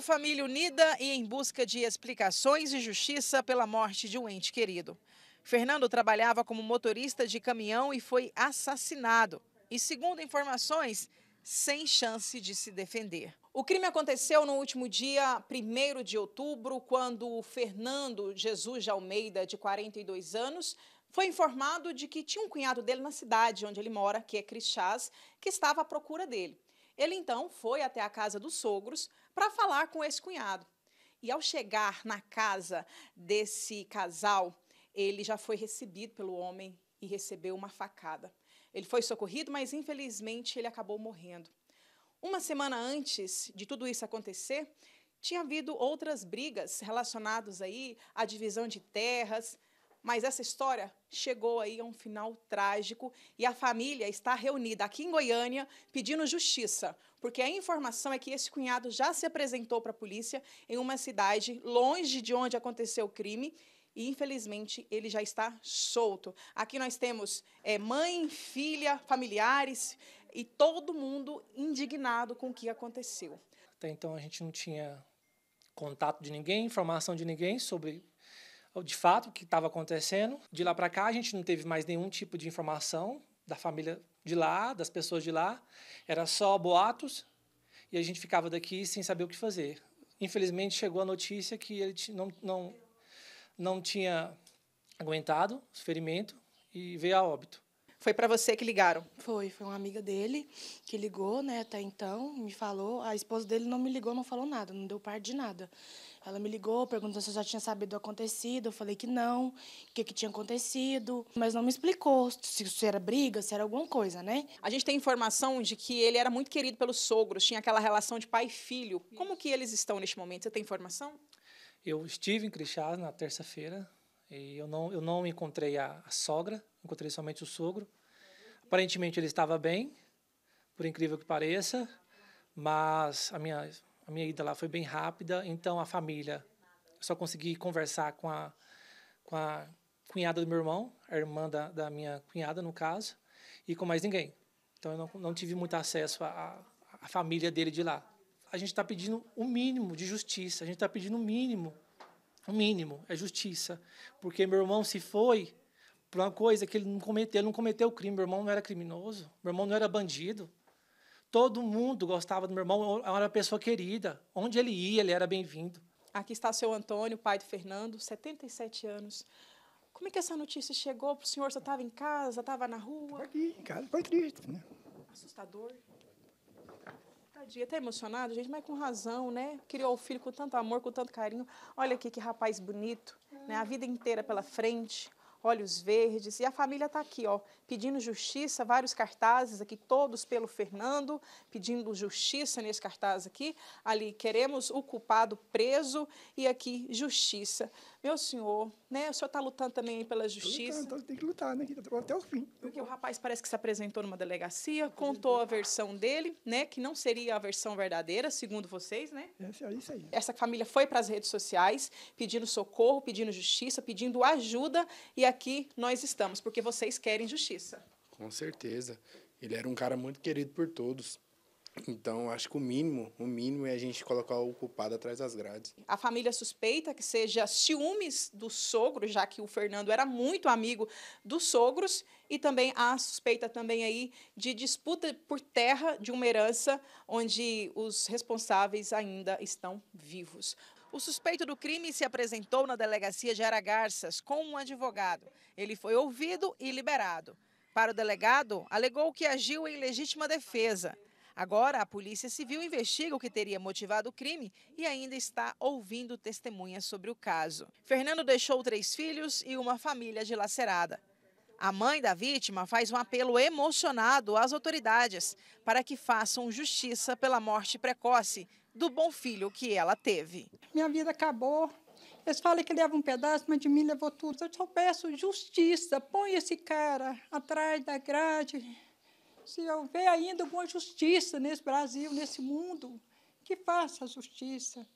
família unida e em busca de explicações e justiça pela morte de um ente querido. Fernando trabalhava como motorista de caminhão e foi assassinado. E, segundo informações, sem chance de se defender. O crime aconteceu no último dia 1 de outubro, quando Fernando Jesus de Almeida, de 42 anos, foi informado de que tinha um cunhado dele na cidade onde ele mora, que é Crixás, que estava à procura dele. Ele então foi até a casa dos sogros para falar com esse cunhado. E ao chegar na casa desse casal, ele já foi recebido pelo homem e recebeu uma facada. Ele foi socorrido, mas infelizmente ele acabou morrendo. Uma semana antes de tudo isso acontecer, tinha havido outras brigas relacionadas aí à divisão de terras, mas essa história chegou aí a um final trágico e a família está reunida aqui em Goiânia pedindo justiça, porque a informação é que esse cunhado já se apresentou para a polícia em uma cidade longe de onde aconteceu o crime e infelizmente ele já está solto. Aqui nós temos é, mãe, filha, familiares e todo mundo indignado com o que aconteceu. Até então a gente não tinha contato de ninguém, informação de ninguém sobre de fato o que estava acontecendo. De lá para cá, a gente não teve mais nenhum tipo de informação da família de lá, das pessoas de lá. Era só boatos e a gente ficava daqui sem saber o que fazer. Infelizmente, chegou a notícia que ele não, não, não tinha aguentado o ferimento e veio a óbito. Foi para você que ligaram? Foi, foi uma amiga dele que ligou, né, até então, me falou. A esposa dele não me ligou, não falou nada, não deu parte de nada. Ela me ligou, perguntou se eu já tinha sabido o acontecido. Eu falei que não, o que, que tinha acontecido. Mas não me explicou se, isso era briga, se era alguma coisa, né? A gente tem informação de que ele era muito querido pelos sogros, tinha aquela relação de pai e filho. Como que eles estão neste momento? Você tem informação? Eu estive em Crixás na terça-feira e eu não, eu não encontrei a, a sogra, encontrei somente o sogro. Aparentemente ele estava bem, por incrível que pareça, mas a minha a minha ida lá foi bem rápida, então a família eu só consegui conversar com a com a cunhada do meu irmão, a irmã da, da minha cunhada no caso, e com mais ninguém. Então eu não, não tive muito acesso à, à família dele de lá. A gente está pedindo o um mínimo de justiça, a gente está pedindo o um mínimo, o um mínimo é justiça, porque meu irmão se foi por uma coisa que ele não cometeu. Ele não cometeu crime. Meu irmão não era criminoso. Meu irmão não era bandido. Todo mundo gostava do meu irmão. Era uma pessoa querida. Onde ele ia, ele era bem-vindo. Aqui está o seu Antônio, pai do Fernando, 77 anos. Como é que essa notícia chegou para o senhor? Você estava em casa, estava na rua? Aqui, em casa, foi triste, né? Assustador. Tadinha, tá emocionado, gente, mas com razão, né? Criou o filho com tanto amor, com tanto carinho. Olha aqui que rapaz bonito, né? A vida inteira pela frente olhos verdes. E a família está aqui, ó, pedindo justiça, vários cartazes aqui, todos pelo Fernando, pedindo justiça nesse cartaz aqui. Ali, queremos o culpado preso e aqui, justiça. Meu senhor, né, o senhor está lutando também pela justiça? Lutando, tem que lutar, né, até o fim. Porque o rapaz parece que se apresentou numa delegacia, contou a versão dele, né, que não seria a versão verdadeira, segundo vocês, né? É isso aí. Essa família foi para as redes sociais pedindo socorro, pedindo justiça, pedindo ajuda e a aqui nós estamos, porque vocês querem justiça. Com certeza. Ele era um cara muito querido por todos. Então, acho que o mínimo, o mínimo é a gente colocar o culpado atrás das grades. A família suspeita que seja ciúmes do sogro, já que o Fernando era muito amigo dos sogros, e também há suspeita também aí de disputa por terra de uma herança onde os responsáveis ainda estão vivos. O suspeito do crime se apresentou na delegacia de Aragarças com um advogado. Ele foi ouvido e liberado. Para o delegado, alegou que agiu em legítima defesa. Agora, a Polícia Civil investiga o que teria motivado o crime e ainda está ouvindo testemunhas sobre o caso. Fernando deixou três filhos e uma família dilacerada. A mãe da vítima faz um apelo emocionado às autoridades para que façam justiça pela morte precoce do bom filho que ela teve. Minha vida acabou. Eles falam que leva um pedaço, mas de mim levou tudo. Eu só peço justiça. Põe esse cara atrás da grade. Se houver ainda alguma justiça nesse Brasil, nesse mundo, que faça justiça.